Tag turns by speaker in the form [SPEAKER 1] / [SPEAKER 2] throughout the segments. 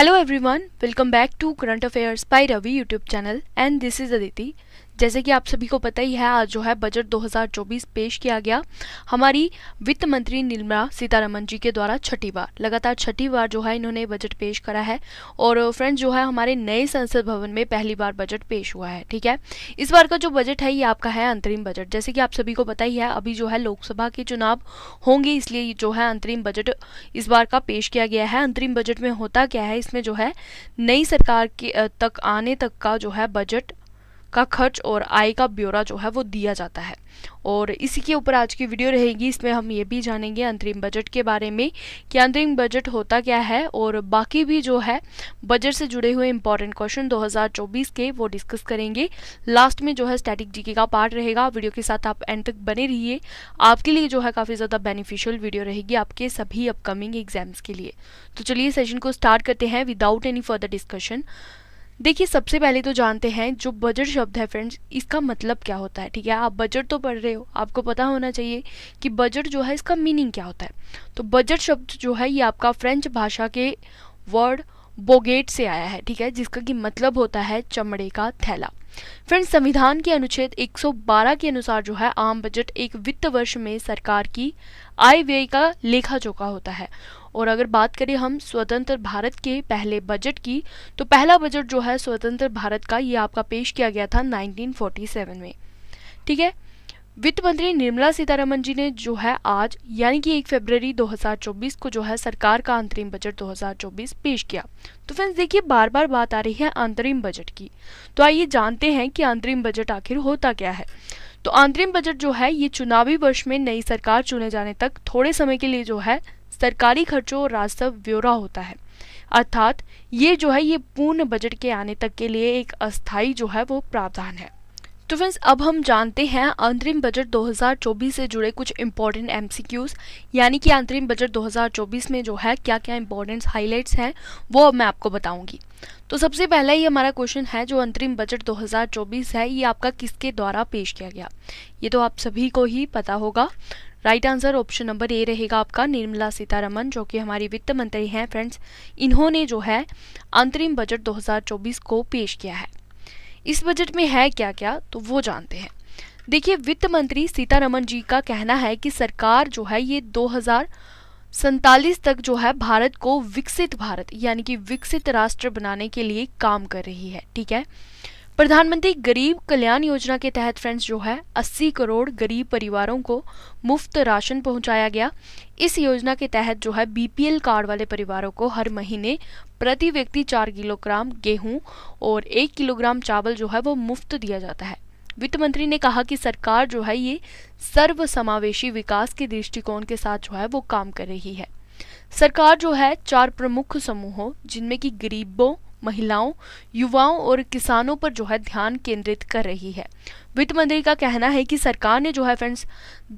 [SPEAKER 1] Hello everyone, welcome back to Current Affairs by Ravi YouTube channel and this is Aditi. जैसे कि आप सभी को पता ही है आज जो है बजट 2024 पेश किया गया हमारी वित्त मंत्री निर्मला सीतारमन जी के द्वारा छठी बार लगातार छठी बार जो है इन्होंने बजट पेश करा है और फ्रेंड्स जो है हमारे नए संसद भवन में पहली बार बजट पेश हुआ है ठीक है इस बार का जो बजट है ये आपका है अंतरिम बजट जैसे कि आप सभी को पता ही है अभी जो है लोकसभा के चुनाव होंगे इसलिए जो है अंतरिम बजट इस बार का पेश किया गया है अंतरिम बजट में होता क्या है इसमें जो है नई सरकार के तक आने तक का जो है बजट का खर्च और आय का ब्यौरा जो है वो दिया जाता है और इसी के ऊपर आज की वीडियो रहेगी इसमें हम ये भी जानेंगे अंतरिम बजट के बारे में कि अंतरिम बजट होता क्या है और बाकी भी जो है बजट से जुड़े हुए इंपॉर्टेंट क्वेश्चन 2024 के वो डिस्कस करेंगे लास्ट में जो है स्टैटिक जीके का पार्ट रहेगा वीडियो के साथ आप एंड तक बने रहिए आपके लिए जो है काफ़ी ज़्यादा बेनिफिशियल वीडियो रहेगी आपके सभी अपकमिंग एग्जाम्स के लिए तो चलिए सेशन को स्टार्ट करते हैं विदाउट एनी फर्दर डिस्कशन देखिए सबसे पहले तो जानते हैं जो बजट शब्द है फ्रेंड्स इसका मतलब क्या होता है ठीक है आप बजट तो पढ़ रहे हो आपको पता होना चाहिए कि बजट जो है इसका मीनिंग क्या होता है तो बजट शब्द जो है ये आपका फ्रेंच भाषा के वर्ड बोगेट से आया है ठीक है जिसका कि मतलब होता है चमड़े का थैला फ्रेंड्स संविधान के अनुच्छेद 112 के अनुसार जो है आम बजट एक वित्त वर्ष में सरकार की आय व्यय का लेखा जोखा होता है और अगर बात करें हम स्वतंत्र भारत के पहले बजट की तो पहला बजट जो है स्वतंत्र भारत का ये आपका पेश किया गया था 1947 में ठीक है वित्त मंत्री निर्मला सीतारमन जी ने जो है आज यानी कि 1 फरवरी 2024 को जो है सरकार का अंतरिम बजट 2024 पेश किया तो फ्रेंड्स देखिए बार बार बात आ रही है अंतरिम बजट की तो आइए जानते हैं कि अंतरिम बजट आखिर होता क्या है तो अंतरिम बजट जो है ये चुनावी वर्ष में नई सरकार चुने जाने तक थोड़े समय के लिए जो है सरकारी खर्चों और राजस्व ब्यौरा होता है अर्थात ये जो है ये पूर्ण बजट के आने तक के लिए एक अस्थायी जो है वो प्रावधान है तो फ्रेंड्स अब हम जानते हैं अंतरिम बजट 2024 से जुड़े कुछ इंपॉर्टेंट एमसीक्यूज यानी कि अंतरिम बजट 2024 में जो है क्या क्या इंपॉर्टेंट हाईलाइट्स हैं वो अब मैं आपको बताऊंगी तो सबसे पहला ये हमारा क्वेश्चन है जो अंतरिम बजट 2024 है ये आपका किसके द्वारा पेश किया गया ये तो आप सभी को ही पता होगा right answer option number A रहेगा आपका निर्मला सीतारमन जो कि हमारी वित्त मंत्री हैं फ्रेंड्स इन्होंने जो है अंतरिम बजट दो को पेश किया है इस बजट में है क्या क्या तो वो जानते हैं देखिए वित्त मंत्री सीतारमन जी का कहना है कि सरकार जो है ये दो सैतालीस तक जो है भारत को विकसित भारत यानी कि विकसित राष्ट्र बनाने के लिए काम कर रही है ठीक है प्रधानमंत्री गरीब कल्याण योजना के तहत फ्रेंड्स जो है 80 करोड़ गरीब परिवारों को मुफ्त राशन पहुंचाया गया इस योजना के तहत जो है बीपीएल कार्ड वाले परिवारों को हर महीने प्रति व्यक्ति चार किलोग्राम गेहूं और एक किलोग्राम चावल जो है वो मुफ्त दिया जाता है वित्त मंत्री ने कहा कि सरकार जो है ये सर्वसमावेशी विकास के दृष्टिकोण के साथ जो है वो काम कर रही है सरकार जो है चार प्रमुख समूहों जिनमें कि गरीबों महिलाओं युवाओं और किसानों पर जो है ध्यान केंद्रित कर रही है वित्त मंत्री का कहना है कि सरकार ने जो है फ्रेंड्स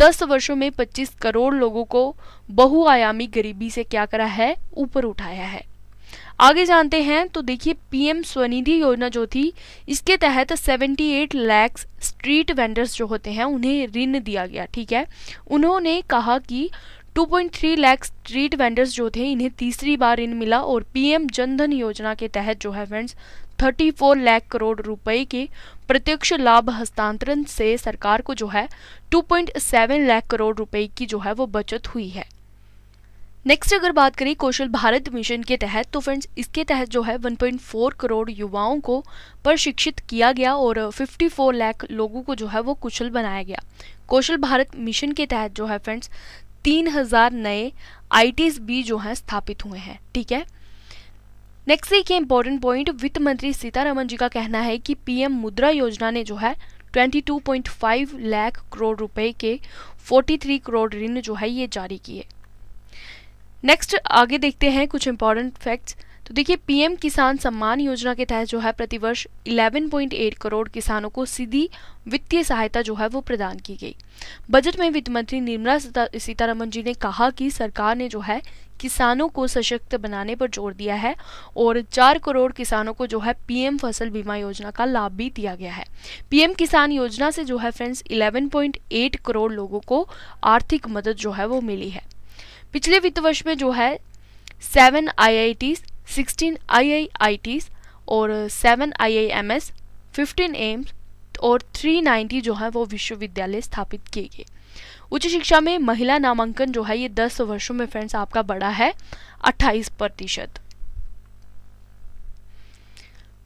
[SPEAKER 1] दस वर्षों में 25 करोड़ लोगों को बहुआयामी गरीबी से क्या करा है ऊपर उठाया है आगे जानते हैं तो देखिए पीएम स्वनिधि योजना जो थी इसके तहत 78 लैक्स स्ट्रीट वेंडर्स जो होते हैं उन्हें ऋण दिया गया ठीक है उन्होंने कहा कि 2.3 लाख स्ट्रीट वेंडर्स जो थे इन्हें तीसरी बार इन मिला और पीएम जनधन योजना के तहत जो है फ्रेंड्स 34 लाख करोड़ रुपए के प्रत्यक्ष लाभ हस्तांतरण से सरकार को जो है 2.7 लाख करोड़ रुपए की जो है वो बचत हुई है नेक्स्ट अगर बात करें कौशल भारत मिशन के तहत तो फ्रेंड्स इसके तहत जो है 1.4 करोड़ युवाओं को प्रशिक्षित किया गया और 54 लाख लोगों को जो है वो कुशल बनाया गया कौशल भारत मिशन के तहत जो है फ्रेंड्स तीन हजार नए आई भी जो हैं स्थापित हुए हैं ठीक है नेक्स्ट एक इंपॉर्टेंट पॉइंट वित्त मंत्री सीतारमन जी का कहना है कि पीएम मुद्रा योजना ने जो है 22.5 लाख करोड़ रुपए के 43 करोड़ ऋण जो है ये जारी किए नेक्स्ट आगे देखते हैं कुछ इंपॉर्टेंट फैक्ट्स तो देखिए पीएम किसान सम्मान योजना के तहत जो है प्रतिवर्ष 11.8 करोड़ किसानों को सीधी वित्तीय सहायता जो है वो प्रदान की गई बजट में वित्त मंत्री निर्मला सीतारमन जी ने कहा कि सरकार ने जो है किसानों को सशक्त बनाने पर जोर दिया है और चार करोड़ किसानों को जो है पीएम फसल बीमा योजना का लाभ भी दिया गया है पीएम किसान योजना से जो है फ्रेंड्स 11.8 करोड़ लोगों को आर्थिक मदद जो है वो मिली है पिछले वित्त वर्ष में जो है seven I sixteen I IIITs और 7 IIMS, फिफ्टीन एम्स और थ्री नाइन्टी जो है वो विश्वविद्यालय स्थापित किए गए उच्च शिक्षा में महिला नामांकन जो है ये दस वर्षों में फ्रेंड्स आपका बढ़ा है अट्ठाईस प्रतिशत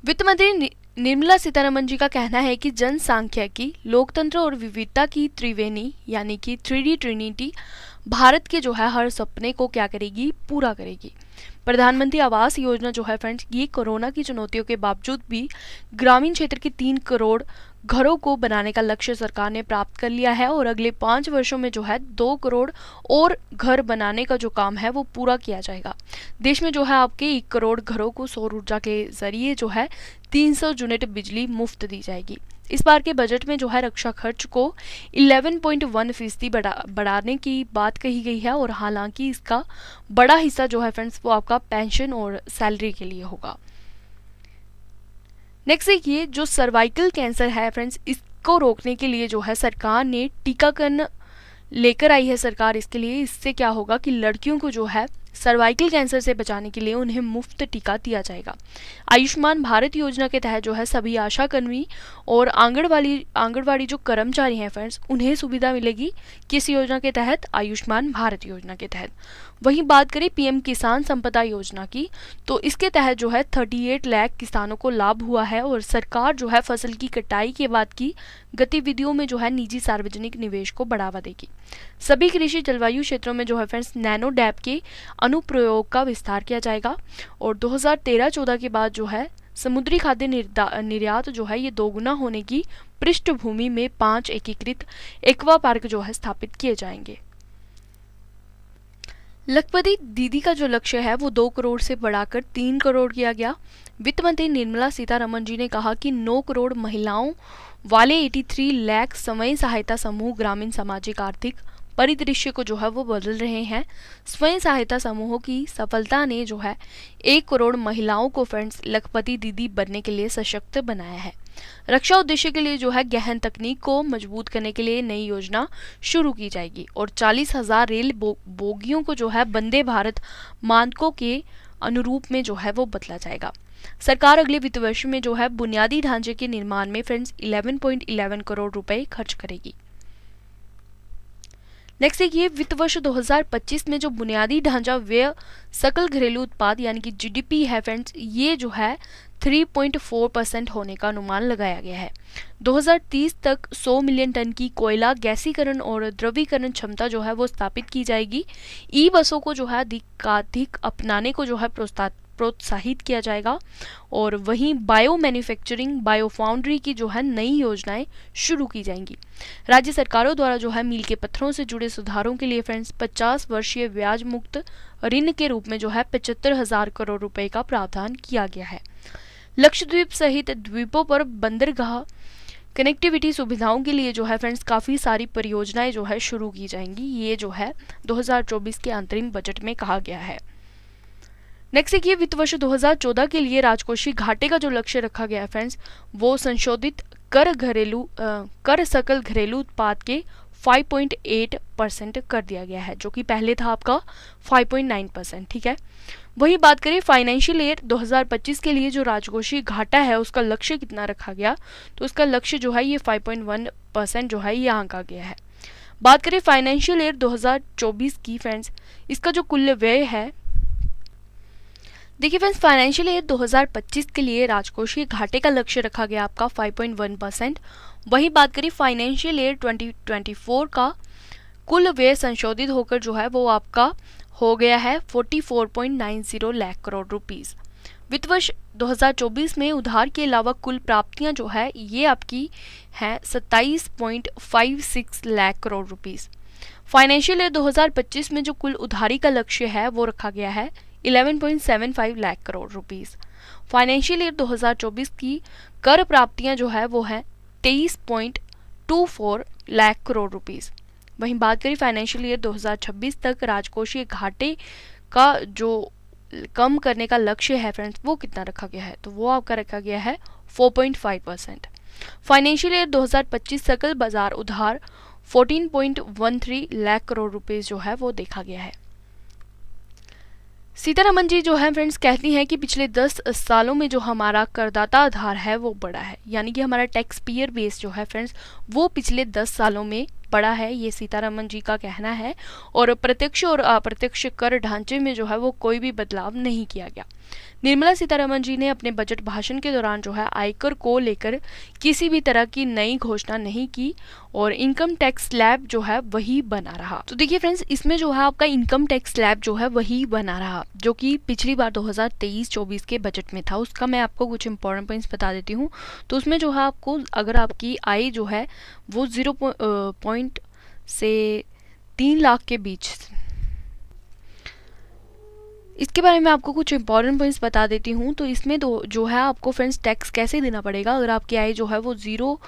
[SPEAKER 1] वित्त मंत्री निर्मला सीतारमन जी का कहना है कि जनसंख्या की लोकतंत्र और विविधता की त्रिवेणी यानी कि थ्री ट्रिनिटी भारत के जो है हर सपने को क्या करेगी पूरा करेगी प्रधानमंत्री आवास योजना जो है फ्रेंड्स ये कोरोना की चुनौतियों के बावजूद भी ग्रामीण क्षेत्र के तीन करोड़ घरों को बनाने का लक्ष्य सरकार ने प्राप्त कर लिया है और अगले पाँच वर्षों में जो है दो करोड़ और घर बनाने का जो काम है वो पूरा किया जाएगा देश में जो है आपके एक करोड़ घरों को सौर ऊर्जा के जरिए जो है 300 यूनिट बिजली मुफ्त दी जाएगी इस बार के बजट में जो है रक्षा खर्च को 11.1 फीसदी बढ़ा बढ़ाने की बात कही गई है और हालांकि इसका बड़ा हिस्सा जो है फ्रेंड्स वो आपका पेंशन और सैलरी के लिए होगा नेक्स्ट ये जो सर्वाइकल कैंसर है फ्रेंड्स इसको रोकने के लिए जो है सरकार ने टीकाकरण लेकर आई है सरकार इसके लिए इससे क्या होगा कि लड़कियों को जो है सर्वाइकल कैंसर से बचाने के लिए उन्हें मुफ्त टीका दिया जाएगा आयुष्मान भारत योजना के तहत जो है सभी आशा कर्मी और आंगनवाड़ी आंगनवाड़ी जो कर्मचारी हैं फ्रेंड्स उन्हें सुविधा मिलेगी किस योजना के तहत आयुष्मान भारत योजना के तहत वहीं बात करें पीएम किसान संपदा योजना की तो इसके तहत जो है 38 लाख किसानों को लाभ हुआ है और सरकार जो है फसल की कटाई के बाद की गतिविधियों में जो है निजी सार्वजनिक निवेश को बढ़ावा देगी सभी कृषि जलवायु क्षेत्रों में जो है फ्रेंड्स नैनो डैप के अनुप्रयोग का विस्तार किया जाएगा और दो हजार के बाद जो है समुद्री खाद्य निर्यात जो है ये दोगुना होने की पृष्ठभूमि में पांच एकीकृत एक्वा पार्क जो है स्थापित किए जाएंगे लखपति दीदी का जो लक्ष्य है वो दो करोड़ से बढ़ाकर तीन करोड़ किया गया वित्त मंत्री निर्मला सीतारमन जी ने कहा कि नौ करोड़ महिलाओं वाले 83 लैख स्वयं सहायता समूह ग्रामीण सामाजिक आर्थिक परिदृश्य को जो है वो बदल रहे हैं स्वयं सहायता समूहों की सफलता ने जो है एक करोड़ महिलाओं को फ्रेंड्स लखपति दीदी बनने के लिए सशक्त बनाया है रक्षा उद्देश्य के लिए जो है गहन तकनीक को मजबूत करने के लिए नई योजना शुरू की जाएगी और चालीस हजार रेल बो, बोगियों को जो है वंदे भारत मानकों के अनुरूप में जो है वो बदला जाएगा सरकार अगले वित्त वर्ष में जो है बुनियादी ढांचे के निर्माण में फ्रेंड्स 11.11 करोड़ रुपए खर्च करेगी नेक्स्ट ये वित्त वर्ष 2025 में जो बुनियादी ढांचा व्यय सकल घरेलू उत्पाद यानी कि जीडीपी है फ्रेंड्स ये जो है 3.4 परसेंट होने का अनुमान लगाया गया है 2030 तक 100 मिलियन टन की कोयला गैसीकरण और द्रवीकरण क्षमता जो है वो स्थापित की जाएगी ई बसों को जो है अधिकाधिक अपनाने को जो है प्रोत्साहित किया जाएगा और वहीं बायो मैन्युफैक्चरिंग बायो फाउंड्री की जो है नई योजनाएं शुरू की जाएंगी राज्य सरकारों द्वारा जो है मील के पत्थरों से जुड़े सुधारों के लिए फ्रेंड्स 50 वर्षीय ब्याज मुक्त ऋण के रूप में जो है पचहत्तर हजार करोड़ रुपए का प्रावधान किया गया है लक्षद्वीप सहित द्वीपों पर बंदरगाह कनेक्टिविटी सुविधाओं के लिए जो है फ्रेंड्स काफ़ी सारी परियोजनाएं जो है शुरू की जाएंगी ये जो है 2024 के अंतरिम बजट में कहा गया है नेक्स्ट देखिए वित्त वर्ष 2014 के लिए राजकोषीय घाटे का जो लक्ष्य रखा गया है फ्रेंड्स वो संशोधित कर घरेलू कर सकल घरेलू उत्पाद के 5.8 परसेंट कर दिया गया है जो कि पहले था आपका 5.9 परसेंट ठीक है वही बात करें फाइनेंशियल ईयर 2025 के लिए जो राजकोषीय घाटा है उसका लक्ष्य कितना रखा गया तो उसका लक्ष्य जो है ये 5.1 परसेंट जो है ये आंका गया है बात करें फाइनेंशियल ईयर 2024 की फ्रेंड्स इसका जो कुल व्यय है देखिए फ्रेंड्स फाइनेंशियल ईयर 2025 के लिए राजकोषीय घाटे का लक्ष्य रखा गया आपका 5.1 परसेंट वहीं बात करें फाइनेंशियल ईयर 2024 का कुल व्यय संशोधित होकर जो है वो आपका हो गया है 44.90 लाख करोड़ रुपीस वित्त वर्ष 2024 में उधार के अलावा कुल प्राप्तियां जो है ये आपकी हैं 27.56 lakh crore rupees financial year 2025 में जो कुल उधारी का लक्ष्य है वो रखा गया है 11.75 lakh crore rupees financial year 2024 की कर प्राप्तियां जो है वो है 23.24 लाख करोड़ रुपीज़ वहीं बात करें फाइनेंशियल ईयर 2026 तक राजकोषीय घाटे का जो कम करने का लक्ष्य है फ्रेंड्स वो कितना रखा गया है तो वो आपका रखा गया है 4.5 परसेंट फाइनेंशियल ईयर 2025 सकल बाजार उधार 14.13 लाख करोड़ रुपए जो है वो देखा गया है सीतारामन जी जो है फ्रेंड्स कहती हैं कि पिछले 10 सालों में जो हमारा करदाता आधार है वो बड़ा है यानी कि हमारा टैक्स पेयर बेस जो है फ्रेंड्स वो पिछले 10 सालों में पड़ा है ये सीतारामन जी का कहना है और प्रत्यक्ष और अप्रत्यक्ष कर ढांचे में जो है वो कोई भी बदलाव नहीं किया गया निर्मला सीतारमन जी ने अपने बजट भाषण के दौरान जो है आयकर को लेकर किसी भी तरह की नई घोषणा नहीं की और इनकम टैक्स स्लैब जो है वही बना रहा तो देखिए फ्रेंड्स इसमें जो है आपका इनकम टैक्स स्लैब जो है वही बना रहा जो कि पिछली बार 2023-24 के बजट में था उसका मैं आपको कुछ इंपॉर्टेंट पॉइंट्स बता देती हूँ तो उसमें जो है आपको अगर आपकी आय जो है वो जीरो पॉइंट से तीन लाख के बीच इसके बारे में आपको कुछ इंपॉर्टेंट पॉइंट्स बता देती हूँ तो इसमें दो जो है आपको फ्रेंड्स टैक्स कैसे देना पड़ेगा अगर आपकी आय जो है वो ज़ीरो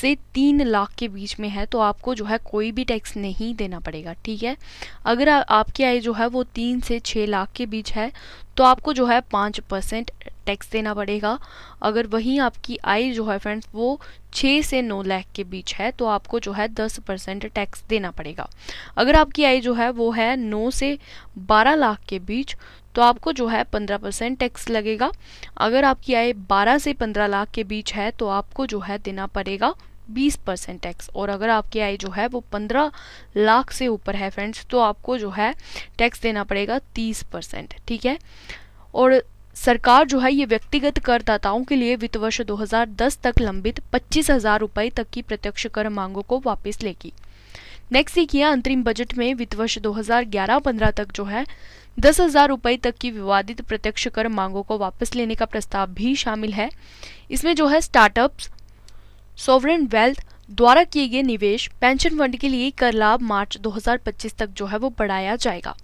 [SPEAKER 1] से तीन लाख के बीच में है तो आपको जो है कोई भी टैक्स नहीं देना पड़ेगा ठीक है अगर आ, आपकी आय जो है वो तीन से छः लाख के बीच है तो आपको जो है पाँच परसेंट टैक्स देना पड़ेगा अगर वहीं आपकी आय जो है फ्रेंड्स वो छः से नौ लाख के बीच है तो आपको जो है दस परसेंट टैक्स देना पड़ेगा अगर आपकी आय जो है वो है नौ से बारह लाख के बीच तो आपको जो है पंद्रह परसेंट टैक्स लगेगा अगर आपकी आय बारह से पंद्रह लाख के बीच है तो आपको जो है देना पड़ेगा बीस परसेंट टैक्स और अगर आपकी आय जो है वो पंद्रह लाख से ऊपर है फ्रेंड्स तो आपको जो है टैक्स देना पड़ेगा तीस परसेंट ठीक है और सरकार जो है ये व्यक्तिगत करदाताओं के लिए वित्त वर्ष 2010 तक लंबित पच्चीस हजार रुपये तक की प्रत्यक्ष कर मांगों को वापस लेगी नेक्स्ट ये किया अंतरिम बजट में वित्त वर्ष 2011-15 तक जो है दस हजार रुपये तक की विवादित प्रत्यक्ष कर मांगों को वापस लेने का प्रस्ताव भी शामिल है इसमें जो है स्टार्टअप्स सोवरेन वेल्थ द्वारा किए गए निवेश पेंशन फंड के लिए कर लाभ मार्च 2025 तक जो है वो बढ़ाया जाएगा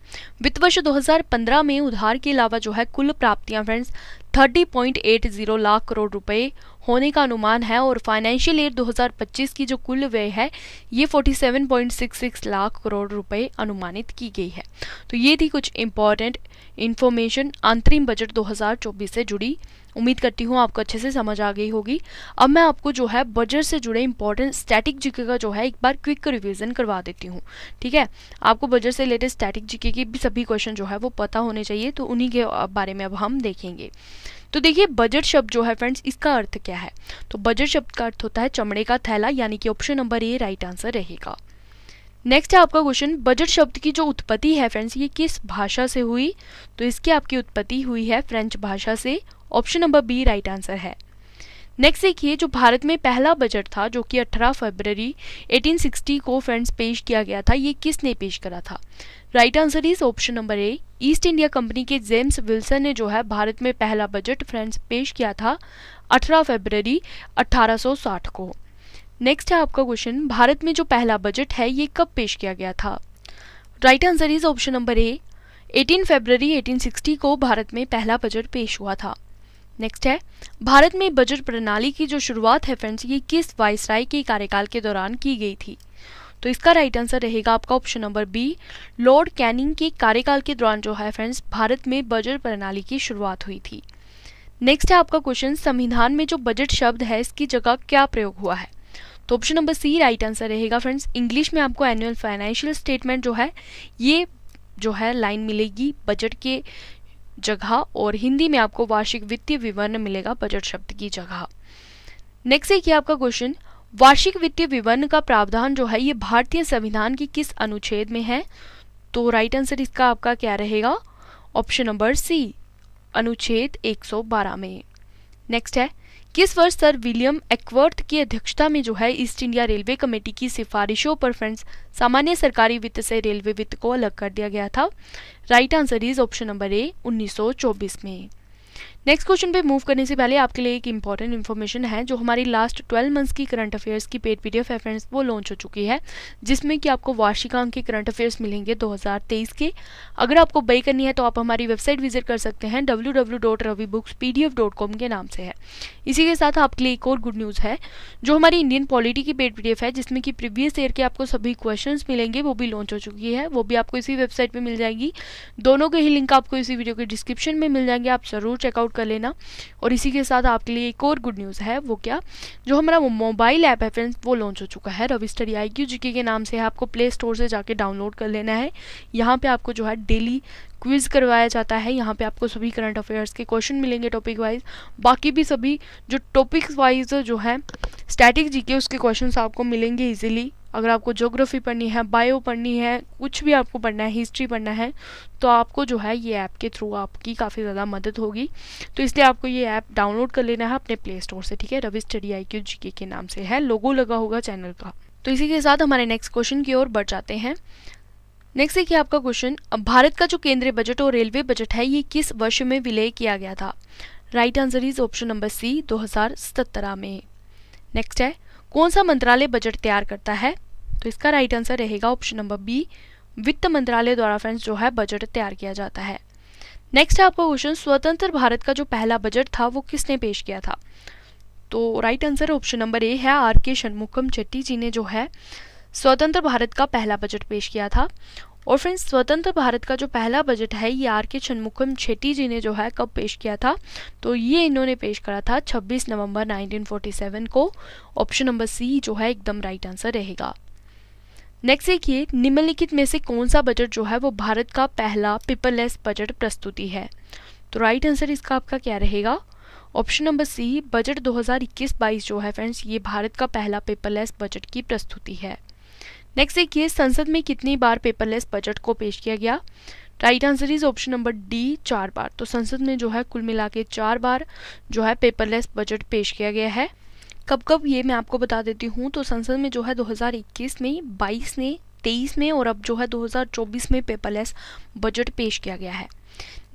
[SPEAKER 1] वित्त वर्ष 2015 में उधार के अलावा जो है कुल प्राप्तियां फ्रेंड्स 30.80 लाख करोड़ रुपए होने का अनुमान है और फाइनेंशियल ईयर 2025 की जो कुल व्यय है ये 47.66 लाख करोड़ रुपए अनुमानित की गई है तो ये थी कुछ इम्पॉर्टेंट इन्फॉर्मेशन अंतरिम बजट दो से जुड़ी उम्मीद करती हूँ आपको अच्छे से समझ आ गई होगी अब मैं आपको जो है बजट से जुड़े इंपॉर्टेंट स्टैटिक जीके का जो है एक बार क्विक रिविजन करवा देती हूँ ठीक है आपको बजट से रिलेटेड स्टैटिक जीके के भी सभी क्वेश्चन जो है वो पता होने चाहिए तो उन्हीं के बारे में अब हम देखेंगे तो देखिए बजट शब्द जो है फ्रेंड्स इसका अर्थ क्या है तो बजट शब्द का अर्थ होता है चमड़े का थैला यानी कि option number A right answer रहेगा नेक्स्ट है आपका क्वेश्चन बजट शब्द की जो उत्पत्ति है फ्रेंड्स ये किस भाषा से हुई तो इसकी आपकी उत्पत्ति हुई है फ्रेंच भाषा से option number B right answer है नेक्स्ट देखिए जो भारत में पहला बजट था जो कि 18 फरवरी 1860 को फ्रेंड्स पेश किया गया था ये किसने पेश करा था right answer is option number A East India Company के जेम्स विल्सन ने जो है भारत में पहला बजट फ्रेंड्स पेश किया था 18 फरवरी 1860 को नेक्स्ट है आपका क्वेश्चन भारत में जो पहला बजट है ये कब पेश किया गया था right answer is option number A 18 फरवरी 1860 को भारत में पहला बजट पेश हुआ था नेक्स्ट है भारत में बजट प्रणाली की जो शुरुआत है फ्रेंड्स ये किस वाइसराय के कार्यकाल के दौरान की गई थी तो इसका राइट आंसर रहेगा आपका option number B Lord Canning के कार्यकाल के दौरान जो है फ्रेंड्स भारत में बजट प्रणाली की शुरुआत हुई थी नेक्स्ट है आपका क्वेश्चन संविधान में जो बजट शब्द है इसकी जगह क्या प्रयोग हुआ है तो option number C right answer रहेगा फ्रेंड्स इंग्लिश में आपको एनुअल फाइनेंशियल स्टेटमेंट जो है ये जो है लाइन मिलेगी बजट के जगह और हिंदी में आपको वार्षिक वित्तीय विवरण मिलेगा बजट शब्द की जगह नेक्स्ट देखिए आपका क्वेश्चन वार्षिक वित्तीय विवरण का प्रावधान जो है ये भारतीय संविधान की किस अनुच्छेद में है तो राइट आंसर इसका आपका क्या रहेगा ऑप्शन नंबर सी अनुच्छेद 112 में नेक्स्ट है किस वर्ष सर विलियम एक्वर्थ की अध्यक्षता में जो है ईस्ट इंडिया रेलवे कमेटी की सिफारिशों पर फ्रेंड्स सामान्य सरकारी वित्त से रेलवे वित्त को अलग कर दिया गया था right answer is option number A 1924 में नेक्स्ट क्वेश्चन पे मूव करने से पहले आपके लिए एक इंपॉर्टेंट इन्फॉर्मेशन है जो हमारी लास्ट 12 मंथ्स की करंट अफेयर्स की पेड पीडीएफ है फ्रेंड्स वो लॉन्च हो चुकी है जिसमें कि आपको वार्षिकांक के करंट अफेयर्स मिलेंगे 2023 के अगर आपको बई करनी है तो आप हमारी वेबसाइट विजिट कर सकते हैं डब्ल्यू के नाम से है इसी के साथ आपके लिए एक और गुड न्यूज़ है जो हमारी इंडियन पॉलिटी की पेड पी है जिसमें कि प्रीवियस ईयर के आपको सभी क्वेश्चन मिलेंगे वो भी लॉन्च हो चुकी है वो भी आपको इसी वेबसाइट पर मिल जाएगी दोनों के ही लिंक आपको इसी वीडियो के डिस्क्रिप्शन में मिल जाएंगे आप ज़रूर चेकआउट डाउनलोड कर लेना और इसी के साथ आपके लिए एक और गुड न्यूज़ है वो क्या जो हमारा मोबाइल ऐप है फ्रेंड्स वो लॉन्च हो चुका है Ravi study I Q G के नाम से है आपको प्ले स्टोर से जाके डाउनलोड कर लेना है यहाँ पर आपको जो है डेली क्विज़ करवाया जाता है यहाँ पे आपको सभी करंट अफेयर्स के क्वेश्चन मिलेंगे टॉपिक वाइज बाकी भी सभी जो टॉपिक्स वाइज जो है स्टैटिक जीके उसके क्वेश्चंस आपको मिलेंगे इजीली अगर आपको जोग्राफ़ी पढ़नी है बायो पढ़नी है कुछ भी आपको पढ़ना है हिस्ट्री पढ़ना है तो आपको जो है ये ऐप के थ्रू आपकी काफ़ी ज़्यादा मदद होगी तो इसलिए आपको ये ऐप डाउनलोड कर लेना है अपने प्ले स्टोर से ठीक है Ravi study I Q G के नाम से है लोगो लगा होगा चैनल का तो इसी के साथ हमारे नेक्स्ट क्वेश्चन की ओर बढ़ जाते हैं नेक्स्ट देखिए आपका क्वेश्चन भारत का जो केंद्रीय बजट और रेलवे बजट है ये किस वर्ष में विलय किया गया था right answer is option number C दो में नेक्स्ट है कौन सा मंत्रालय बजट तैयार करता है तो इसका राइट आंसर रहेगा ऑप्शन नंबर बी वित्त मंत्रालय द्वारा फ्रेंड्स जो है बजट तैयार किया जाता है नेक्स्ट है आपका क्वेश्चन स्वतंत्र भारत का जो पहला बजट था वो किसने पेश किया था तो right answer option number A है आर के शनमुखम चेट्टी जी ने जो है स्वतंत्र भारत का पहला बजट पेश किया था और फ्रेंड्स स्वतंत्र भारत का जो पहला बजट है ये आर के छनमुखम छेटी जी ने जो है कब पेश किया था तो ये इन्होंने पेश करा था 26 नवंबर 1947 को ऑप्शन नंबर सी जो है एकदम राइट आंसर रहेगा नेक्स्ट देखिए निम्नलिखित में से कौन सा बजट जो है वो भारत का पहला पेपरलेस बजट प्रस्तुति है तो राइट आंसर इसका आपका क्या रहेगा ऑप्शन नंबर सी बजट 2021-22 जो है फ्रेंड्स ये भारत का पहला पेपरलेस बजट की प्रस्तुति है नेक्स्ट देखिए संसद में कितनी बार पेपरलेस बजट को पेश किया गया right answer is option number D चार बार तो संसद में जो है कुल मिला के चार बार जो है पेपरलेस बजट पेश किया गया है कब कब ये मैं आपको बता देती हूँ तो संसद में जो है 2021 में 22 में 23 में और अब जो है 2024 में पेपरलेस बजट पेश किया गया है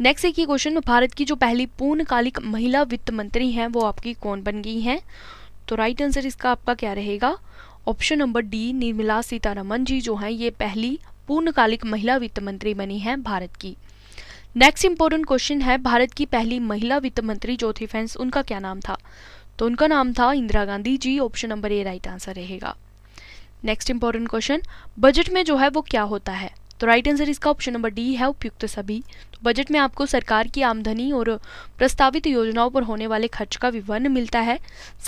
[SPEAKER 1] नेक्स्ट एक ही क्वेश्चन भारत की जो पहली पूर्णकालिक महिला वित्त मंत्री हैं वो आपकी कौन बन गई हैं तो राइट आंसर इसका आपका क्या रहेगा option number D Nirmala Sitharaman ji जो हैं ये पहली पूर्णकालिक महिला वित्त मंत्री बनी हैं भारत की नेक्स्ट इंपॉर्टेंट क्वेश्चन है भारत की पहली महिला वित्त मंत्री थी फेंस उनका क्या नाम था तो उनका नाम था Indira Gandhi ji option number A right answer रहेगा नेक्स्ट इंपॉर्टेंट क्वेश्चन बजट में जो है वो क्या होता है तो राइट आंसर इसका ऑप्शन नंबर डी है उपयुक्त सभी तो बजट में आपको सरकार की आमदनी और प्रस्तावित योजनाओं पर होने वाले खर्च का विवरण मिलता है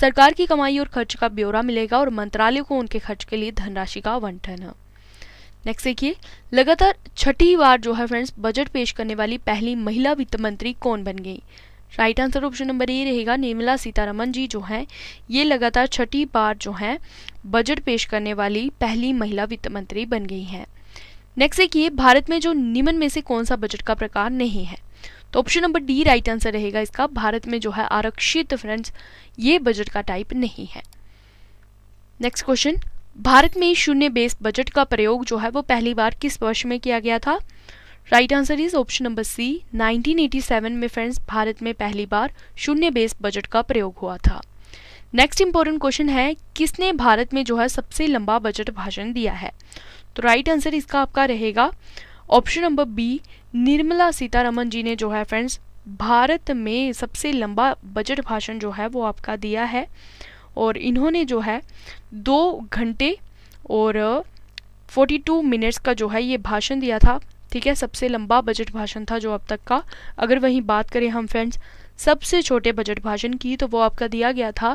[SPEAKER 1] सरकार की कमाई और खर्च का ब्यौरा मिलेगा और मंत्रालय को उनके खर्च के लिए धनराशि का आवंटन नेक्स्ट देखिए लगातार छठी बार जो है फ्रेंड्स बजट पेश करने वाली पहली महिला वित्त मंत्री कौन बन गई right answer option number A रहेगा निर्मला सीतारमन जी जो हैं ये लगातार छठी बार जो हैं बजट पेश करने वाली पहली महिला वित्त मंत्री बन गई हैं नेक्स्ट देखिए भारत में जो निम्न में से कौन सा बजट का प्रकार नहीं है तो option number D right answer रहेगा इसका भारत में जो है आरक्षित फ्रेंड्स ये बजट का टाइप नहीं है नेक्स्ट क्वेश्चन भारत में शून्य बेस बजट का प्रयोग जो है वो पहली बार किस वर्ष में किया गया था right answer is option number C 1987 में फ्रेंड्स भारत में पहली बार शून्य बेस बजट का प्रयोग हुआ था नेक्स्ट इंपॉर्टेंट क्वेश्चन है किसने भारत में जो है सबसे लंबा बजट भाषण दिया है तो राइट right आंसर इसका आपका रहेगा option number B Nirmala Sitharaman ji ने जो है फ्रेंड्स भारत में सबसे लंबा बजट भाषण जो है वो आपका दिया है और इन्होंने जो है दो घंटे और 42 मिनट्स का जो है ये भाषण दिया था ठीक है सबसे लंबा बजट भाषण था जो अब तक का अगर वहीं बात करें हम फ्रेंड्स सबसे छोटे बजट भाषण की तो वो आपका दिया गया था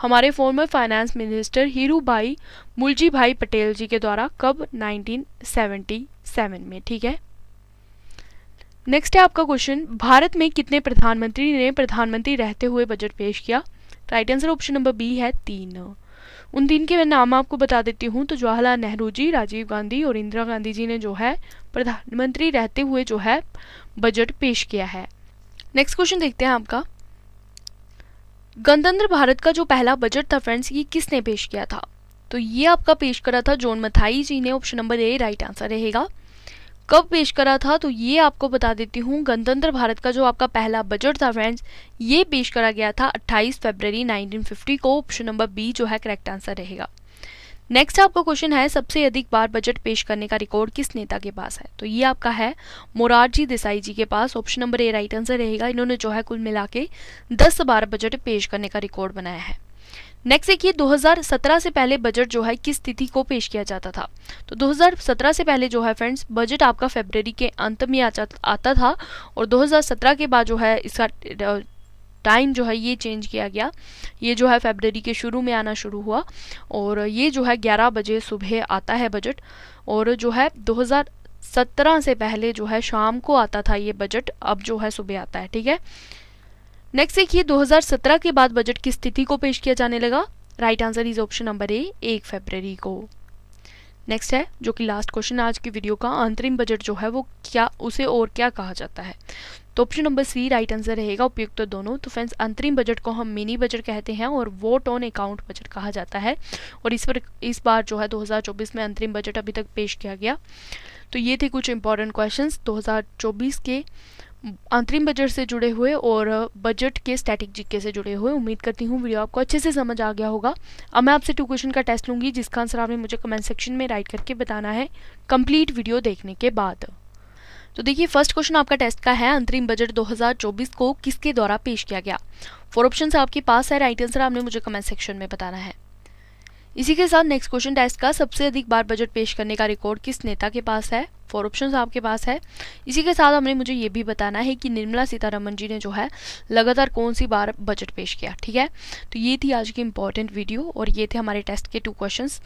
[SPEAKER 1] हमारे फॉर्मर फाइनेंस मिनिस्टर हीरू भाई मुलजी भाई पटेल जी के द्वारा कब 1977 में ठीक है नेक्स्ट है आपका क्वेश्चन भारत में कितने प्रधानमंत्री ने प्रधानमंत्री रहते हुए बजट पेश किया right answer option number B है तीन उन तीन के मैं नाम आपको बता देती हूँ तो जवाहरलाल नेहरू जी राजीव गांधी और इंदिरा गांधी जी ने जो है प्रधानमंत्री रहते हुए जो है बजट पेश किया है नेक्स्ट क्वेश्चन देखते हैं आपका गणतंत्र भारत का जो पहला बजट था फ्रेंड्स ये किसने पेश किया था तो ये आपका पेश करा था जॉन मथाई जी ने option number A right answer रहेगा कब पेश करा था तो ये आपको बता देती हूँ गणतंत्र भारत का जो आपका पहला बजट था फ्रेंड्स ये पेश करा गया था 28 फरवरी 1950 को ऑप्शन नंबर बी जो है करेक्ट आंसर रहेगा नेक्स्ट आपका क्वेश्चन है सबसे अधिक बार बजट पेश करने का रिकॉर्ड किस नेता के पास है तो ये आपका है मोरारजी देसाई जी के पास option number A right answer रहेगा इन्होंने जो है कुल मिला के दस बार बजट पेश करने का रिकॉर्ड बनाया है नेक्स्ट देखिए 2017 से पहले बजट जो है किस तिथि को पेश किया जाता था तो 2017 से पहले जो है फ्रेंड्स बजट आपका फेबररी के अंत में आता था और 2017 के बाद जो है इसका टाइम जो है ये चेंज किया गया ये जो है फेबररी के शुरू में आना शुरू हुआ और ये जो है 11 बजे सुबह आता है बजट और जो है 2017 से पहले जो है शाम को आता था ये बजट अब जो है सुबह आता है ठीक है नेक्स्ट देखिए 2017 के बाद बजट की स्थिति को पेश किया जाने लगा right answer is option number A एक फेबररी को नेक्स्ट है जो कि लास्ट क्वेश्चन आज की वीडियो का अंतरिम बजट जो है वो क्या उसे और क्या कहा जाता है तो option number C right answer रहेगा उपयुक्त तो दोनों तो फ्रेंड्स अंतरिम बजट को हम मिनी बजट कहते हैं और वोट ऑन अकाउंट बजट कहा जाता है और इस पर इस बार जो है 2024 में अंतरिम बजट अभी तक पेश किया गया तो ये थे कुछ इंपॉर्टेंट क्वेश्चंस 2024 के अंतरिम बजट से जुड़े हुए और बजट के स्टैटिक जीके से जुड़े हुए उम्मीद करती हूँ वीडियो आपको अच्छे से समझ आ गया होगा अब मैं आपसे टू क्वेश्चन का टेस्ट लूँगी जिसका आंसर आपने मुझे कमेंट सेक्शन में राइट करके बताना है कंप्लीट वीडियो देखने के बाद तो देखिए फर्स्ट क्वेश्चन आपका टेस्ट का है अंतरिम बजट 2024 को किसके द्वारा पेश किया गया फोर ऑप्शन आपके पास है राइट आंसर आपने मुझे कमेंट सेक्शन में बताना है इसी के साथ नेक्स्ट क्वेश्चन टेस्ट का सबसे अधिक बार बजट पेश करने का रिकॉर्ड किस नेता के पास है फोर ऑप्शंस आपके पास है इसी के साथ हमने मुझे ये भी बताना है कि निर्मला सीतारमन जी ने जो है लगातार कौन सी बार बजट पेश किया ठीक है तो ये थी आज की इंपॉर्टेंट वीडियो और ये थे हमारे टेस्ट के टू क्वेश्चंस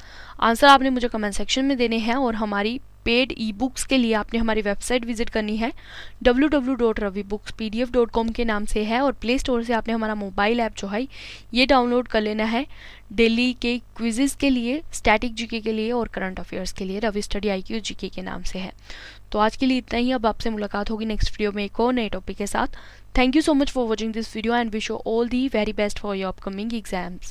[SPEAKER 1] आंसर आपने मुझे कमेंट सेक्शन में देने हैं और हमारी पेड ई बुक्स के लिए आपने हमारी वेबसाइट विजिट करनी है W W dot Ravi books P D F dot com के नाम से है और प्ले स्टोर से आपने हमारा मोबाइल ऐप जो है ये डाउनलोड कर लेना है डेली के क्विजेज़ के लिए स्टैटिक जीके के लिए और करंट अफेयर्स के लिए Ravi study I Q GK के नाम से है तो आज के लिए इतना ही अब आपसे मुलाकात होगी नेक्स्ट वीडियो में एक और नए टॉपिक के साथ thank you so much for watching this video and wish you all the very best for your upcoming exams